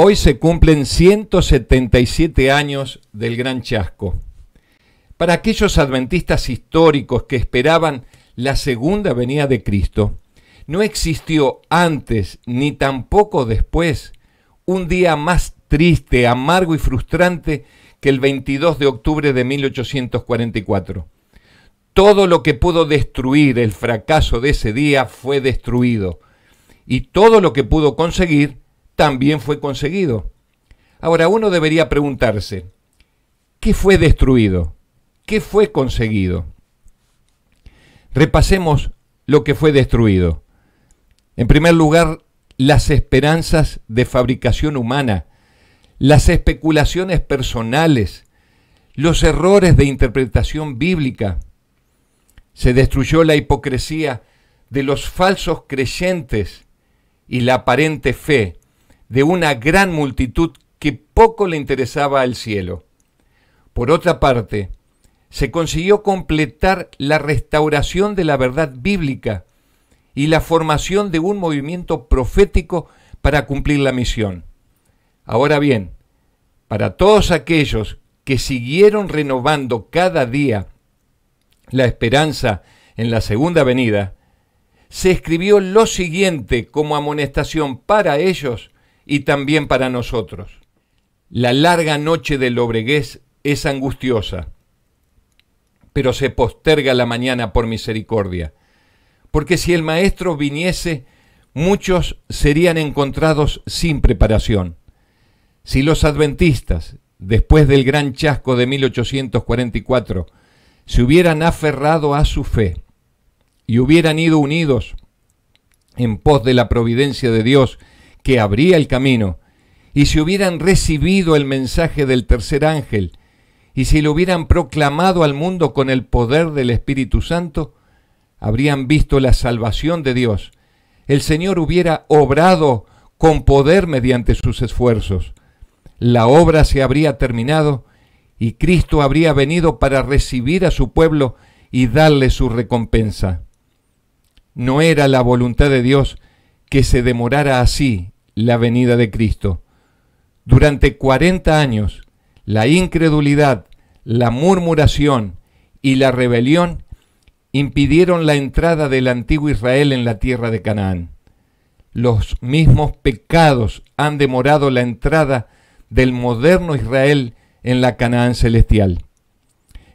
Hoy se cumplen 177 años del Gran Chasco. Para aquellos adventistas históricos que esperaban la segunda venida de Cristo, no existió antes ni tampoco después un día más triste, amargo y frustrante que el 22 de octubre de 1844. Todo lo que pudo destruir el fracaso de ese día fue destruido y todo lo que pudo conseguir también fue conseguido. Ahora uno debería preguntarse, ¿qué fue destruido? ¿Qué fue conseguido? Repasemos lo que fue destruido. En primer lugar, las esperanzas de fabricación humana, las especulaciones personales, los errores de interpretación bíblica. Se destruyó la hipocresía de los falsos creyentes y la aparente fe de una gran multitud que poco le interesaba al cielo. Por otra parte, se consiguió completar la restauración de la verdad bíblica y la formación de un movimiento profético para cumplir la misión. Ahora bien, para todos aquellos que siguieron renovando cada día la esperanza en la segunda venida, se escribió lo siguiente como amonestación para ellos y también para nosotros. La larga noche del obregués es angustiosa, pero se posterga la mañana por misericordia, porque si el Maestro viniese, muchos serían encontrados sin preparación. Si los adventistas, después del gran chasco de 1844, se hubieran aferrado a su fe y hubieran ido unidos en pos de la providencia de Dios, que abría el camino, y si hubieran recibido el mensaje del tercer ángel, y si lo hubieran proclamado al mundo con el poder del Espíritu Santo, habrían visto la salvación de Dios. El Señor hubiera obrado con poder mediante sus esfuerzos. La obra se habría terminado y Cristo habría venido para recibir a su pueblo y darle su recompensa. No era la voluntad de Dios que se demorara así la venida de Cristo. Durante 40 años, la incredulidad, la murmuración y la rebelión impidieron la entrada del antiguo Israel en la tierra de Canaán. Los mismos pecados han demorado la entrada del moderno Israel en la Canaán celestial.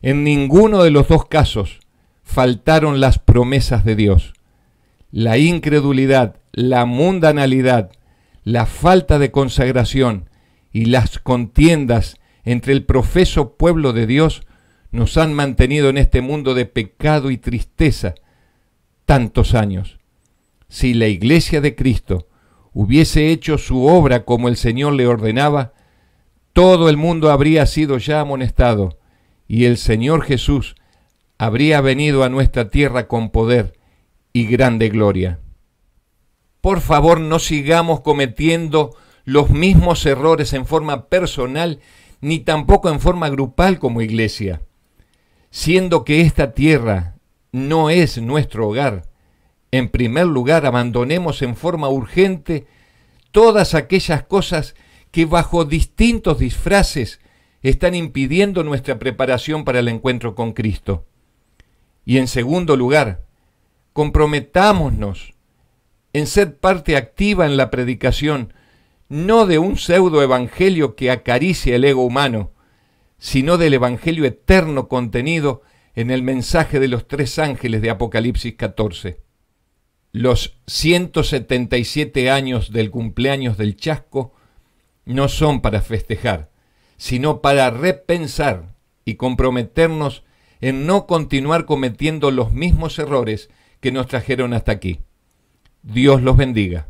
En ninguno de los dos casos faltaron las promesas de Dios. La incredulidad, la mundanalidad, la falta de consagración y las contiendas entre el profeso pueblo de Dios nos han mantenido en este mundo de pecado y tristeza tantos años. Si la iglesia de Cristo hubiese hecho su obra como el Señor le ordenaba, todo el mundo habría sido ya amonestado y el Señor Jesús habría venido a nuestra tierra con poder y grande gloria por favor no sigamos cometiendo los mismos errores en forma personal ni tampoco en forma grupal como iglesia, siendo que esta tierra no es nuestro hogar. En primer lugar, abandonemos en forma urgente todas aquellas cosas que bajo distintos disfraces están impidiendo nuestra preparación para el encuentro con Cristo. Y en segundo lugar, comprometámonos en ser parte activa en la predicación, no de un pseudo evangelio que acaricia el ego humano, sino del evangelio eterno contenido en el mensaje de los tres ángeles de Apocalipsis 14. Los 177 años del cumpleaños del chasco no son para festejar, sino para repensar y comprometernos en no continuar cometiendo los mismos errores que nos trajeron hasta aquí. Dios los bendiga.